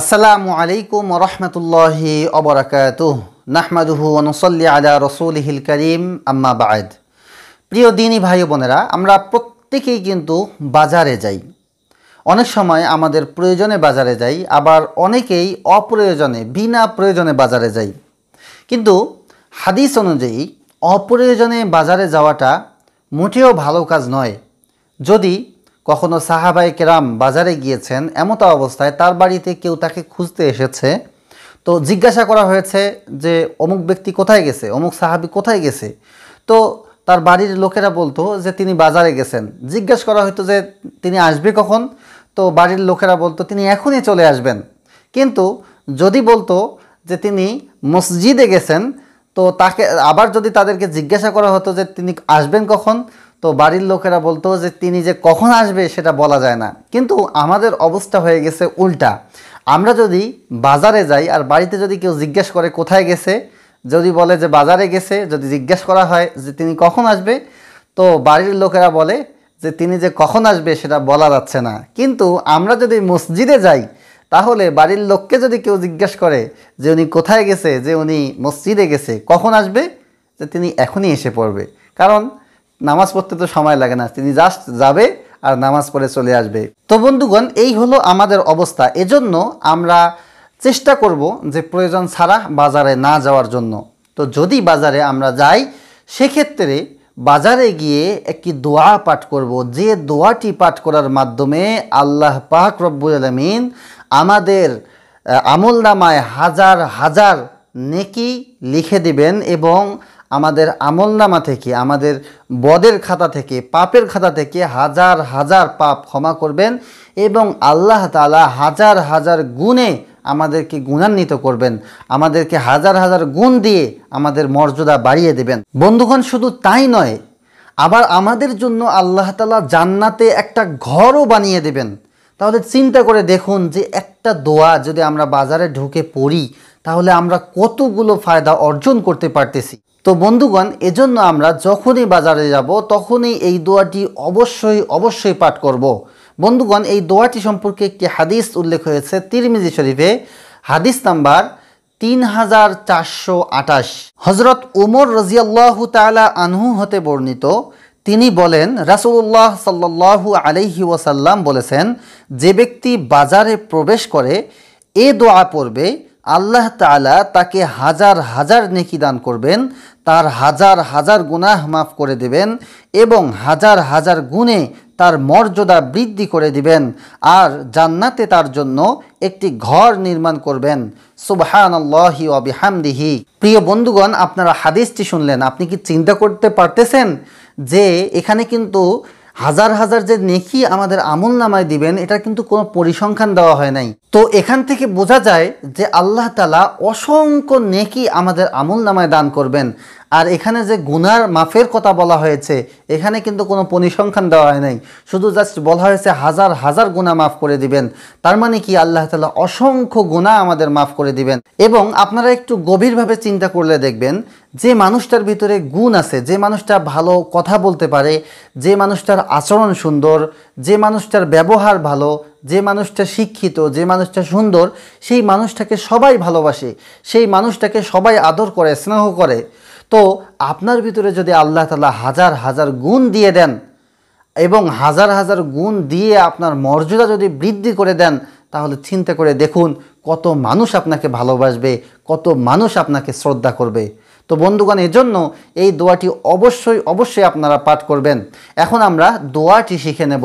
আসসালামু আলাইকুম রহমতুল্লাহি অবরাকাত নাহমাদুহু অনুসল্লি আলা রসুলহিল করিম আম্মা বায়দ প্রিয় দিনী ভাই বোনেরা আমরা প্রত্যেকেই কিন্তু বাজারে যাই অনেক সময় আমাদের প্রয়োজনে বাজারে যাই আবার অনেকেই অপ্রয়োজনে বিনা প্রয়োজনে বাজারে যাই কিন্তু হাদিস অনুযায়ী অপ্রয়োজনে বাজারে যাওয়াটা মোটেও ভালো কাজ নয় যদি কখনো সাহাবাই কেরাম বাজারে গিয়েছেন এমতো অবস্থায় তার বাড়িতে কেউ তাকে খুঁজতে এসেছে তো জিজ্ঞাসা করা হয়েছে যে অমুক ব্যক্তি কোথায় গেছে অমুক সাহাবি কোথায় গেছে তো তার বাড়ির লোকেরা বলতো যে তিনি বাজারে গেছেন জিজ্ঞেস করা হয়তো যে তিনি আসবে কখন তো বাড়ির লোকেরা বলতো তিনি এখনই চলে আসবেন কিন্তু যদি বলতো যে তিনি মসজিদে গেছেন তো তাকে আবার যদি তাদেরকে জিজ্ঞাসা করা হতো যে তিনি আসবেন কখন তো বাড়ির লোকেরা বলতো যে তিনি যে কখন আসবে সেটা বলা যায় না কিন্তু আমাদের অবস্থা হয়ে গেছে উল্টা আমরা যদি বাজারে যাই আর বাড়িতে যদি কেউ জিজ্ঞেস করে কোথায় গেছে যদি বলে যে বাজারে গেছে যদি জিজ্ঞেস করা হয় যে তিনি কখন আসবে তো বাড়ির লোকেরা বলে যে তিনি যে কখন আসবে সেটা বলা যাচ্ছে না কিন্তু আমরা যদি মসজিদে যাই তাহলে বাড়ির লোককে যদি কেউ জিজ্ঞেস করে যে উনি কোথায় গেছে যে উনি মসজিদে গেছে কখন আসবে যে তিনি এখনই এসে পড়বে কারণ নামাজ পড়তে তো সময় লাগে না তিনি জাস্ট যাবে আর নামাজ পড়ে চলে আসবে তো বন্ধুগণ এই হলো আমাদের অবস্থা এজন্য আমরা চেষ্টা করব যে প্রয়োজন ছাড়া বাজারে না যাওয়ার জন্য তো যদি বাজারে আমরা যাই সেক্ষেত্রে বাজারে গিয়ে একটি দোয়া পাঠ করব যে দোয়াটি পাঠ করার মাধ্যমে আল্লাহ পাক রব্বুল আলমিন আমাদের আমল নামায় হাজার হাজার নেকি লিখে দিবেন এবং আমাদের আমলনামা থেকে আমাদের বদের খাতা থেকে পাপের খাতা থেকে হাজার হাজার পাপ ক্ষমা করবেন এবং আল্লাহ তালা হাজার হাজার গুণে আমাদেরকে গুণান্বিত করবেন আমাদেরকে হাজার হাজার গুণ দিয়ে আমাদের মর্যাদা বাড়িয়ে দেবেন বন্ধুগণ শুধু তাই নয় আবার আমাদের জন্য আল্লাহ তালা জান্নাতে একটা ঘরও বানিয়ে দেবেন তাহলে চিন্তা করে দেখুন যে একটা দোয়া যদি আমরা বাজারে ঢুকে পড়ি তাহলে আমরা কতগুলো ফায়দা অর্জন করতে পারতেছি তো বন্ধুগণ এজন্য আমরা যখনই বাজারে যাব তখনই এই দোয়াটি অবশ্যই অবশ্যই পাঠ করব। বন্ধুগণ এই দোয়াটি সম্পর্কে একটি হাদিস উল্লেখ হয়েছে তিরমিজি শরীফে হাদিস নাম্বার তিন হাজার চারশো আঠাশ হজরত উমর রাজিয়াল্লাহ তালা আনহু হতে বর্ণিত তিনি বলেন রাসুল্লাহ সাল্লাহু আলহি ওয়াসাল্লাম বলেছেন যে ব্যক্তি বাজারে প্রবেশ করে এ দোয়া পড়বে আল্লাহ তালা তাকে হাজার হাজার নেকি দান করবেন তার হাজার হাজার গুনাহ মাফ করে দেবেন এবং হাজার হাজার গুণে তার মর্যাদা বৃদ্ধি করে দিবেন আর জান্নাতে তার জন্য একটি ঘর নির্মাণ করবেন সুবহান আল্লাহি প্রিয় বন্ধুগণ আপনারা হাদিসটি শুনলেন আপনি কি চিন্তা করতে পারতেছেন যে এখানে কিন্তু হাজার হাজার যে নেকি আমাদের আমল নামায় দিবেন এটা কিন্তু কোনো পরিসংখ্যান দেওয়া হয় নাই তো এখান থেকে বোঝা যায় যে আল্লাহ তালা অসংখ্য নেকি আমাদের আমল নামায় দান করবেন আর এখানে যে গুনার মাফের কথা বলা হয়েছে এখানে কিন্তু কোনো পরিসংখ্যান দেওয়া হয় নাই শুধু জাস্ট বলা হয়েছে হাজার হাজার গুণা মাফ করে দিবেন তার মানে কি আল্লাহ তালা অসংখ্য গুণা আমাদের মাফ করে দিবেন এবং আপনারা একটু গভীরভাবে চিন্তা করলে দেখবেন যে মানুষটার ভিতরে গুণ আছে যে মানুষটা ভালো কথা বলতে পারে যে মানুষটার আচরণ সুন্দর যে মানুষটার ব্যবহার ভালো যে মানুষটা শিক্ষিত যে মানুষটা সুন্দর সেই মানুষটাকে সবাই ভালোবাসে সেই মানুষটাকে সবাই আদর করে স্নেহ করে তো আপনার ভিতরে যদি আল্লাহ তালা হাজার হাজার গুণ দিয়ে দেন এবং হাজার হাজার গুণ দিয়ে আপনার মর্যাদা যদি বৃদ্ধি করে দেন তাহলে চিন্তা করে দেখুন কত মানুষ আপনাকে ভালোবাসবে কত মানুষ আপনাকে শ্রদ্ধা করবে তো বন্ধুগণ এজন্য এই দোয়াটি অবশ্যই অবশ্যই আপনারা পাঠ করবেন এখন আমরা দোয়াটি শিখে নেব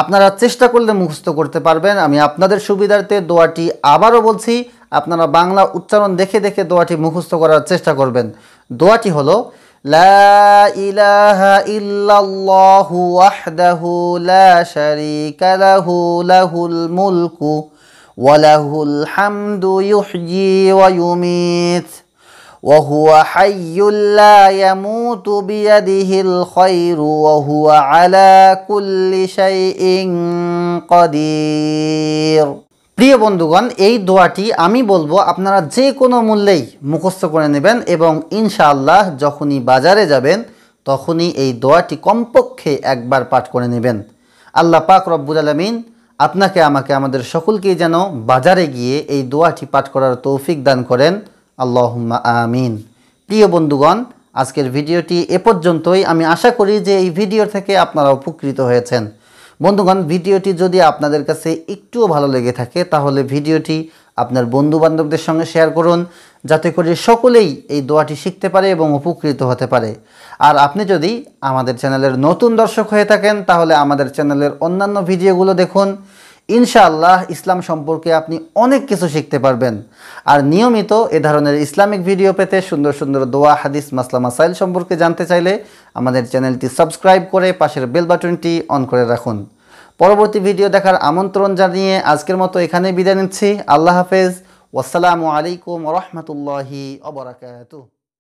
আপনারা চেষ্টা করলে মুখস্থ করতে পারবেন আমি আপনাদের সুবিধার্থে দোয়াটি আবারও বলছি আপনারা বাংলা উচ্চারণ দেখে দেখে দোয়াটি মুখস্থ করার চেষ্টা করবেন দোয়াটি হলো لا হামদু إلا الله وهو حي لا يموت بيده الخير وهو على كل شيء قدير প্রিয় বন্ধুগণ এই দোয়াটি আমি বলবো আপনারা যে কোনো মূল্যেই মুখস্থ করে নেবেন এবং ইনশাআল্লাহ যখনই বাজারে যাবেন তখনই এই দোয়াটি কমপক্ষে একবার পাঠ করে নেবেন আল্লাহ পাক রব্বুল আলমিন আপনাকে আমাকে আমাদের সকলকেই যেন বাজারে গিয়ে এই দোয়াটি পাঠ করার তৌফিক দান করেন আল্লাহম্মা আমিন প্রিয় বন্ধুগণ আজকের ভিডিওটি এ পর্যন্তই আমি আশা করি যে এই ভিডিও থেকে আপনারা উপকৃত হয়েছেন বন্ধুগণ ভিডিওটি যদি আপনাদের কাছে একটুও ভালো লেগে থাকে তাহলে ভিডিওটি আপনার বন্ধুবান্ধবদের সঙ্গে শেয়ার করুন যাতে করে সকলেই এই দোয়াটি শিখতে পারে এবং উপকৃত হতে পারে আর আপনি যদি আমাদের চ্যানেলের নতুন দর্শক হয়ে থাকেন তাহলে আমাদের চ্যানেলের অন্যান্য ভিডিওগুলো দেখুন ইনশাআল্লাহ ইসলাম সম্পর্কে আপনি অনেক কিছু শিখতে পারবেন আর নিয়মিত এ ধরনের ইসলামিক ভিডিও পেতে সুন্দর সুন্দর দোয়া হাদিস মাসলা মাসাইল সম্পর্কে জানতে চাইলে আমাদের চ্যানেলটি সাবস্ক্রাইব করে পাশের বেল বাটনটি অন করে রাখুন পরবর্তী ভিডিও দেখার আমন্ত্রণ জানিয়ে আজকের মতো এখানে বিদায় নিচ্ছি আল্লাহ হাফেজ ওয়াসালামু আলাইকুম রহমতুল্লাহি অবরাকাতু